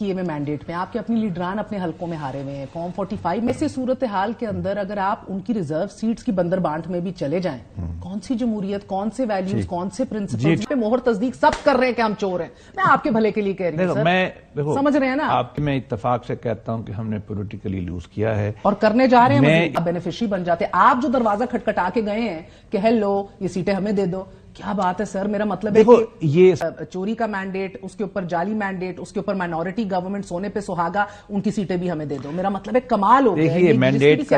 किए हुए मैंडेट में आपके अपनी लीडरान अपने हलकों में हारे हुए हैं फॉर्म 45 में से सूरत हाल के अंदर अगर आप उनकी रिजर्व सीट्स की बंदर बांट में भी चले जाएं हम्म। कौन सी जमहूरियत कौन से वैल्यूज कौन से प्रिंसिपल पे मोहर तस्दीक सब कर रहे हैं कि हम चोर हैं मैं आपके भले के लिए कह रही हूँ मैं देखो, समझ रहे हैं ना आपके मैं इतफाक से कहता हूँ कि हमने पोलिटिकली लूज किया है और करने जा रहे हैं बेनिफिशरी बन जाते आप जो दरवाजा खटखटा के गए हैं कि हेलो ये सीटें हमें दे दो क्या बात है सर मेरा मतलब देखो है कि ये चोरी का मैंडेट उसके ऊपर जाली मैंडेट उसके ऊपर माइनॉरिटी गवर्नमेंट सोने पे सुहागा उनकी सीटें भी हमें दे दो मेरा मतलब है कमाल हो गया मैंडेट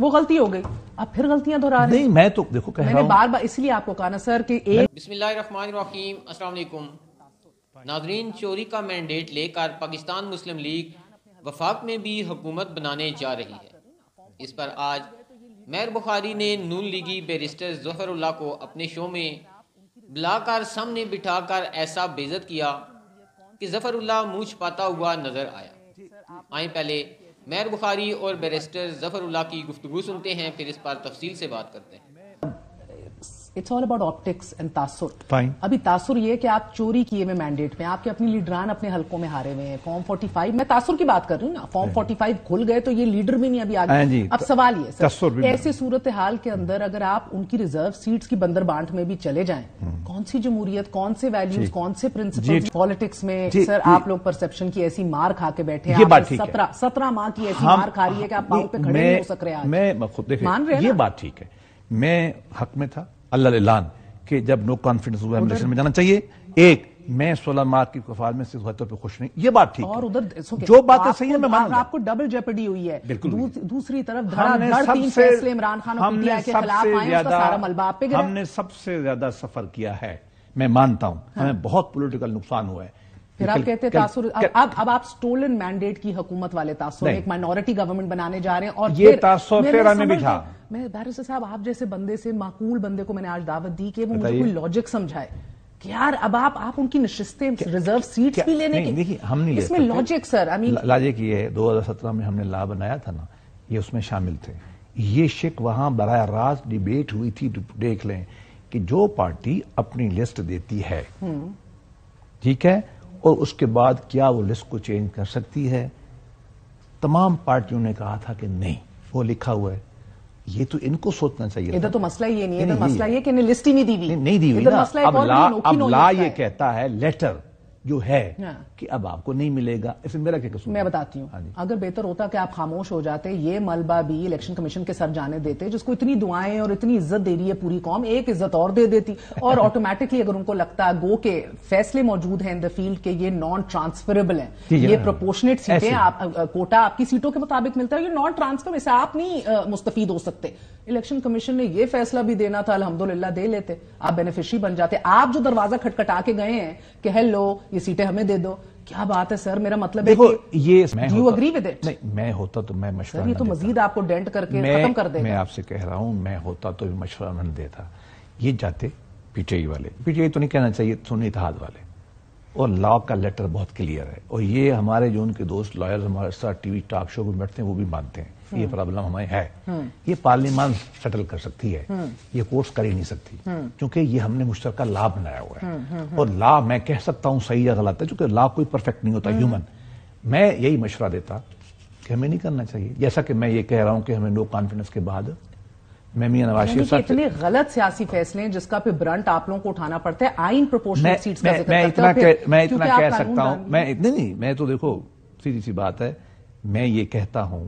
वो गलती हो गई अब फिर गलतियां दोहरा रहे नहीं मैं तो देखो कह रहा बार बार इसलिए आपको कहा ना सर की एक बिस्मिल्लाहिर्रहमानिर्रहीम चोरी का मैंडेट लेकर पाकिस्तान मुस्लिम लीग वफाक में भी हुकूमत बनाने जा रही है इस पर आज मैर बुखारी ने नून लीगी बैरिस्टर जफरुल्ला को अपने शो में बुलाकर सामने बिठाकर ऐसा बेजत किया कि जफरुल्ला मूछ पाता हुआ नजर आया आए पहले मैर बुखारी और बैरिस्टर जफरुल्ला की गुफ्तु सुनते हैं फिर इस पर तफसील से बात करते हैं it's all about optics and तासुर फाइन अभी तासुर ये कि आप चोरी किए हुए मैंडेट में आपके अपनी लीडरान अपने हलकों में हारे हुए हैं फॉर्म 45 मैं तासुर की बात कर रही हूँ ना फॉर्म 45 हाँ। खुल गए तो ये लीडर भी नहीं अभी आगे हाँ अब सवाल ये सर ऐसे सूरत हाल के अंदर अगर आप उनकी रिजर्व सीट्स की बंदर बांट में भी चले जाए हाँ। कौन सी जमहूरियत कौन से वैल्यूज कौन से प्रिंसिपल पॉलिटिक्स में सर आप लोग परसेप्शन की ऐसी मार खा के बैठे हैं सत्रह सत्रह माह की ऐसी मार खा रही है कि आप पाओ पे खड़े नहीं हो सक रहे हैं मान रहे ये बात ठीक है मैं हक में था अल्लाह के जब नो कॉन्फिडेंस हुआ एग्जामिनेशन में जाना चाहिए एक मैं सोलह मार्क की कफाल में सिद्धतों पे खुश नहीं ये बात ठीक और उधर जो बातें सही है मैं मान आपको डबल जेपडी हुई है बिल्कुल दू, दूसरी तरफ इमरान खान हमने सबसे ज्यादा सफर किया है मैं मानता हूं हाँ। हमें बहुत पोलिटिकल नुकसान हुआ है फिर आप कहते हैं अब अब, आप स्टोलन मैंडेट की हुकूमत वाले तासुर एक माइनॉरिटी गवर्नमेंट बनाने जा रहे हैं और ये तासुर फिर भी था मैं बैरिस्टर साहब आप जैसे बंदे से माकूल बंदे को मैंने आज दावत दी कि वो मुझे कोई लॉजिक समझाए कि यार अब आप आप उनकी निश्चितें रिजर्व सीट भी लेने की देखिए हम नहीं इसमें logic sir I mean logic ये है 2017 में हमने ला बनाया था ना ये उसमें शामिल थे ये शिक वहां बरा रास्त डिबेट हुई थी देख लें कि जो पार्टी अपनी लिस्ट देती है हम्म। ठीक है और उसके बाद क्या वो लिस्ट को चेंज कर सकती है तमाम पार्टियों ने कहा था कि नहीं वो लिखा हुआ है ये तो इनको सोचना चाहिए इधर तो मसला ये नहीं है मसला ये कि लिस्ट ही नहीं दी हुई नहीं दी हुई अब ला अब ला ये कहता है लेटर जो है हाँ। कि अब आपको नहीं मिलेगा इसमें मेरा क्या कसूर मैं बताती हूँ हाँ अगर बेहतर होता कि आप खामोश हो जाते ये मलबा भी इलेक्शन कमीशन के सर जाने देते जिसको इतनी दुआएं और इतनी इज्जत दे रही है पूरी कौम एक इज्जत और दे देती और ऑटोमेटिकली अगर उनको लगता है गो के फैसले मौजूद हैं इन द फील्ड के ये नॉन ट्रांसफरेबल है ये प्रोपोर्शनेट सीटें कोटा आपकी सीटों के मुताबिक मिलता है ये नॉन ट्रांसफर इससे आप नहीं मुस्तफीद हो सकते इलेक्शन कमीशन ने यह फैसला भी देना था अलहमदुल्ला दे लेते आप बेनिफिशरी बन जाते आप जो दरवाजा खटखटा के गए हैं कि हेलो ये सीटें हमें दे दो क्या बात है सर मेरा मतलब देखो ये यू विद इट नहीं मैं होता तो मैं मशवरा ये तो मजीद आपको डेंट करके खत्म कर दे मैं आपसे कह रहा हूं मैं होता तो मशवरा नहीं देता ये जाते पीटीआई वाले पीटीआई तो नहीं कहना चाहिए सुनी इतिहाद वाले और लॉ का लेटर बहुत क्लियर है और ये हमारे जो उनके दोस्त लॉयर हमारे साथ टीवी टॉक शो में बैठते हैं वो भी मानते हैं ये हम्म। प्रॉब्लम हमें है हम्म। ये पार्लियामेंट सेटल कर सकती है हम्म। ये कोर्स कर ही नहीं सकती क्योंकि ये हमने मुश्तर लाभ बनाया हुआ है और लाभ मैं कह सकता हूँ सही या गलत है चूंकि लाभ कोई परफेक्ट नहीं होता ह्यूमन मैं यही मशवरा देता कि हमें नहीं करना चाहिए जैसा कि मैं ये कह रहा हूँ कि हमें नो कॉन्फिडेंस के बाद मैं इतने गलत सियासी फैसले हैं जिसका पे ब्रंट आप लोगों को उठाना पड़ता है आइन प्रोपोर्शनल सीट्स का मैं, इतना कह, मैं इतना कह सकता हूं मैं इतने नहीं मैं तो देखो सीधी सी बात है मैं ये कहता हूं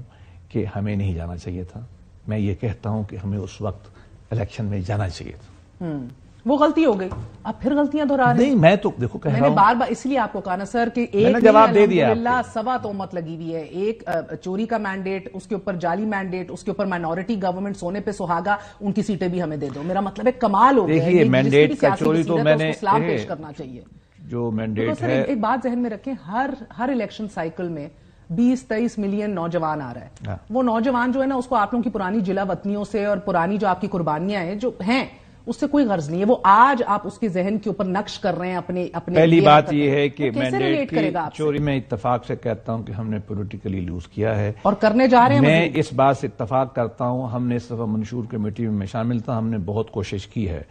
कि हमें नहीं जाना चाहिए था मैं ये कहता हूं कि हमें उस वक्त इलेक्शन में जाना चाहिए था हम्म। वो गलती हो गई आप फिर गलतियां दोहरा रहे नहीं मैं तो देखो कह मैंने बार बार इसलिए आपको कहा ना सर कि एक जवाब दे दिया सवा मत लगी हुई है एक चोरी का मैंडेट उसके ऊपर जाली मैंडेट उसके ऊपर माइनॉरिटी गवर्नमेंट सोने पे सुहागा उनकी सीटें भी हमें दे दो मेरा मतलब है कमाल हो गया मैंडेट का चोरी तो मैंने पेश करना चाहिए जो मैंडेट है एक बात जहन में रखें हर हर इलेक्शन साइकिल में बीस तेईस मिलियन नौजवान आ रहा है हाँ। वो नौजवान जो है ना उसको आप लोगों की पुरानी जिला वतनियों से और पुरानी जो आपकी कुर्बानियां हैं जो हैं उससे कोई गर्ज नहीं है वो आज आप उसके जहन के ऊपर नक्श कर रहे हैं अपने अपने पहली बात यह है कि तो मैंडेट चोरी में इतफाक से कहता हूं कि हमने पोलिटिकली लूज किया है और करने जा रहे हैं मैं इस बात से इतफाक करता हूं हमने इस दफा मंशूर कमेटी में शामिल था हमने बहुत कोशिश की है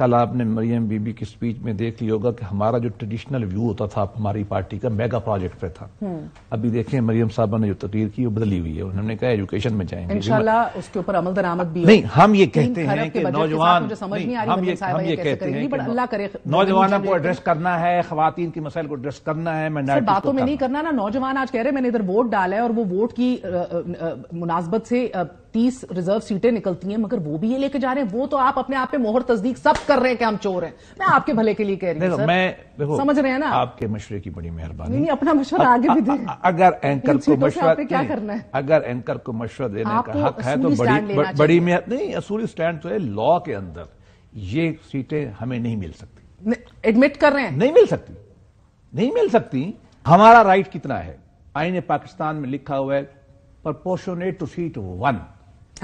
कल आपने मरियम बीबी की स्पीच में देख लिया होगा कि हमारा जो ट्रेडिशनल व्यू होता था हमारी पार्टी का मेगा प्रोजेक्ट पे था हम्म। अभी देखें मरियम साहबा ने जो तकरीर की वो बदली हुई है उन्होंने कहा एजुकेशन में जाएंगे इंशाल्लाह उसके ऊपर अमल दरामद भी नहीं हम ये कहते हैं कि नौजवान हम ये कहते हैं नौजवानों को एड्रेस करना है खातन के मसाइल को एड्रेस करना है मैं बातों में नहीं करना ना नौजवान आज कह रहे मैंने इधर वोट डाला है और वो वोट की मुनासबत से तीस रिजर्व सीटें निकलती हैं मगर वो भी ये लेके जा रहे हैं वो तो आप अपने आप पे मोहर तस्दीक सब कर रहे हैं कि हम चोर हैं मैं आपके भले के लिए कह रही हूँ मैं देखो समझ रहे हैं ना आपके मशवरे की बड़ी मेहरबानी नहीं अपना मशवरा आगे भी दे अगर एंकर को मशवरा क्या करना है अगर एंकर को मशवरा देने का हक है तो बड़ी बड़ी नहीं असूली स्टैंड तो है लॉ के अंदर ये सीटें हमें नहीं मिल सकती एडमिट कर रहे हैं नहीं मिल सकती नहीं मिल सकती हमारा राइट कितना है आईने पाकिस्तान में लिखा हुआ है proportionate to seat one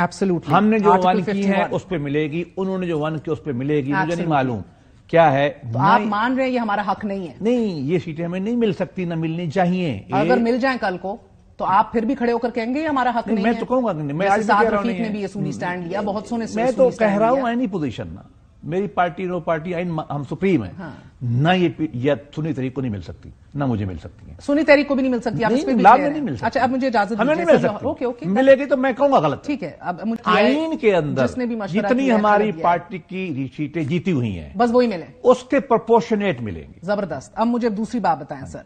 absolutely हमने जो वन की है उस पर मिलेगी उन्होंने जो वन की उस पर मिलेगी Absolutely. मुझे नहीं मालूम क्या है तो आप मान रहे हैं ये हमारा हक नहीं है नहीं ये सीटें हमें नहीं मिल सकती ना मिलनी चाहिए अगर मिल जाए कल को तो आप फिर भी खड़े होकर कहेंगे हमारा हक नहीं, नहीं मैं है। तो कहूंगा मैं आज ने भी ये सुनी स्टैंड लिया बहुत सोने मैं तो कह रहा हूँ आईनी पोजिशन ना मेरी पार्टी नो पार्टी आईन हम सुप्रीम है हाँ। ना ये या सुनी तरीक को नहीं मिल सकती ना मुझे मिल सकती है सुनी तरीक को भी नहीं मिल सकती आप नहीं, इस लाभ नहीं मिल अच्छा, सकती अच्छा अब मुझे इजाजत हमें नहीं मिल सकती ओके ओके मिलेगी तो मैं कहूंगा गलत ठीक है अब आईन के अंदर जिसने भी जितनी हमारी पार्टी की सीटें जीती हुई हैं बस वही मिले उसके प्रपोर्शनेट मिलेंगे जबरदस्त अब मुझे दूसरी बात बताएं सर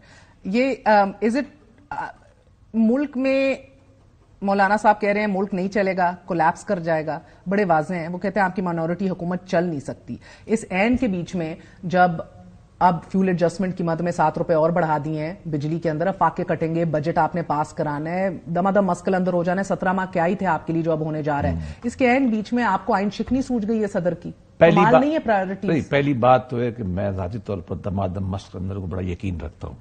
ये इज इट मुल्क में मौलाना साहब कह रहे हैं मुल्क नहीं चलेगा कोलैप्स कर जाएगा बड़े वाजे हैं वो कहते हैं आपकी माइनॉरिटी हुकूमत चल नहीं सकती इस एंड के बीच में जब अब फ्यूल एडजस्टमेंट कीमत में सात रुपए और बढ़ा दिए हैं बिजली के अंदर अब फाके कटेंगे बजट आपने पास कराना है दमादम मस्कल अंदर हो जाना है सत्रह माह क्या ही थे आपके लिए जो अब होने जा रहे हैं हम्म। इसके एंड बीच में आपको आइन शिकनी सूझ गई है सदर की पहली बात नहीं है प्रायोरिटी पहली बात तो है कि मैं जाती तौर पर दमादम मस्कल अंदर को बड़ा यकीन रखता हूँ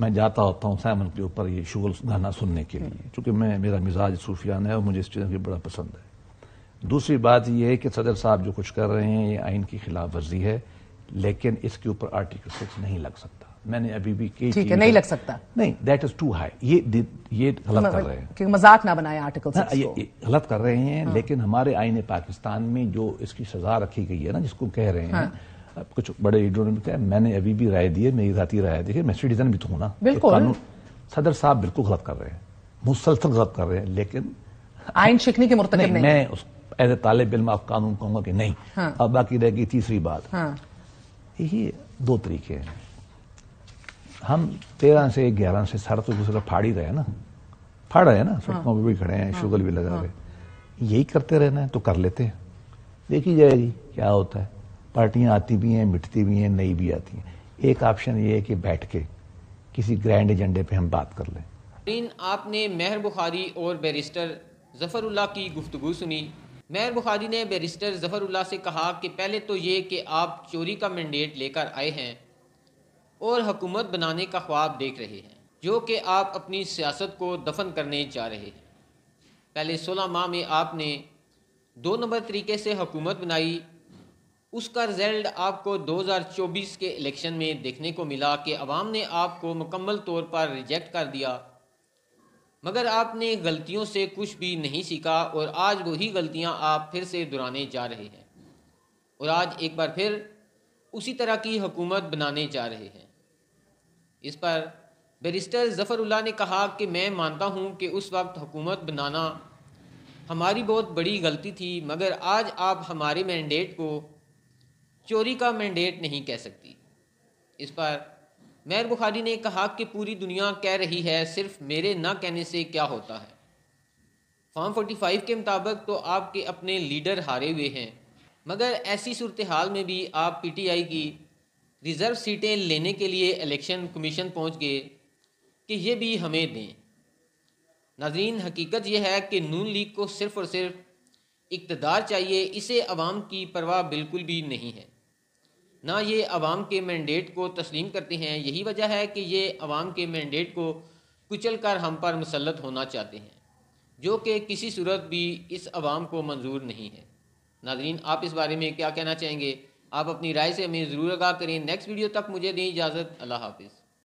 मैं जाता होता हूँ सैमन के ऊपर ये शुगल गाना सुनने के लिए चूंकि हम्म। मैं मेरा मिजाज सूफियाना है और मुझे इस चीज़ की बड़ा पसंद है दूसरी बात यह है कि सदर साहब जो कुछ कर रहे हैं ये आइन की खिलाफ वर्जी है लेकिन इसके ऊपर आर्टिकल सिक्स नहीं लग सकता मैंने अभी भी ठीक है नहीं लग सकता नहीं दैट इज टू हाई ये ये गलत कर रहे हैं मजाक ना बनाए आर्टिकल हाँ, ये गलत कर रहे हैं हाँ। लेकिन हमारे आईने पाकिस्तान में जो इसकी सजा रखी गई है ना जिसको कह रहे हैं हाँ। कुछ बड़े लीडरों ने कहा मैंने अभी भी राय दी है मेरी जाती राय है मैं सिटीजन भी तो हूँ ना तो बिल्कुल सदर साहब बिल्कुल गलत कर रहे हैं मुसलसल गलत कर रहे हैं लेकिन आइन शिकनी के मुर्तकब नहीं मैं एज ए तालब इलम कानून कहूंगा कि नहीं हाँ। अब बाकी रहेगी तीसरी बात हाँ। यही दो तरीके हैं हम तेरह से ग्यारह से सारा तो दूसरा फाड़ ही रहे ना फाड़ रहे हैं ना सड़कों हाँ। पर भी खड़े हैं हाँ। शुगर भी लगा हाँ। रहे यही करते रहना है तो कर लेते हैं देखी जाएगी क्या होता है पार्टियां आती भी हैं मिटती भी हैं नई भी आती हैं एक ऑप्शन ये है कि बैठ के किसी ग्रैंड एजेंडे पे हम बात कर लें आपने मेहर बुखारी और बैरिस्टर जफरुल्ला की गुफ्तगु सुनी मैर बुखारी ने बैरिस्टर जफरुल्ला से कहा कि पहले तो ये कि आप चोरी का मैंडेट लेकर आए हैं और हुकूमत बनाने का ख्वाब देख रहे हैं जो कि आप अपनी सियासत को दफन करने जा रहे हैं पहले सोलह माह में आपने दो नंबर तरीके से हुकूमत बनाई उसका रिजल्ट आपको 2024 के इलेक्शन में देखने को मिला कि अवाम ने आपको मुकम्मल तौर पर रिजेक्ट कर दिया मगर आपने गलतियों से कुछ भी नहीं सीखा और आज वही गलतियां आप फिर से दोहराने जा रहे हैं और आज एक बार फिर उसी तरह की हुकूमत बनाने जा रहे हैं इस पर बैरिस्टर जफ़रुल्ला ने कहा कि मैं मानता हूँ कि उस वक्त हुकूमत बनाना हमारी बहुत बड़ी गलती थी मगर आज आप हमारे मैंडेट को चोरी का मैंडेट नहीं कह सकती इस पर मैर बुखारी ने कहा कि पूरी दुनिया कह रही है सिर्फ मेरे ना कहने से क्या होता है फॉर्म 45 के मुताबिक तो आपके अपने लीडर हारे हुए हैं मगर ऐसी सूरत हाल में भी आप पीटीआई की रिज़र्व सीटें लेने के लिए इलेक्शन कमीशन पहुंच गए कि ये भी हमें दें नाजरीन हकीकत यह है कि नून लीग को सिर्फ़ और सिर्फ इकतदार चाहिए इसे आवाम की परवाह बिल्कुल भी नहीं है ना ये आवाम के मैंडेट को तस्लीम करते हैं यही वजह है कि ये आवाम के मैंडेट को कुचल कर हम पर मुसलत होना चाहते हैं जो कि किसी सूरत भी इस आवाम को मंजूर नहीं है नाजरीन आप इस बारे में क्या कहना चाहेंगे आप अपनी राय से हमें ज़रूर आगा करें नेक्स्ट वीडियो तक मुझे दें इजाज़त अल्लाह हाफिज़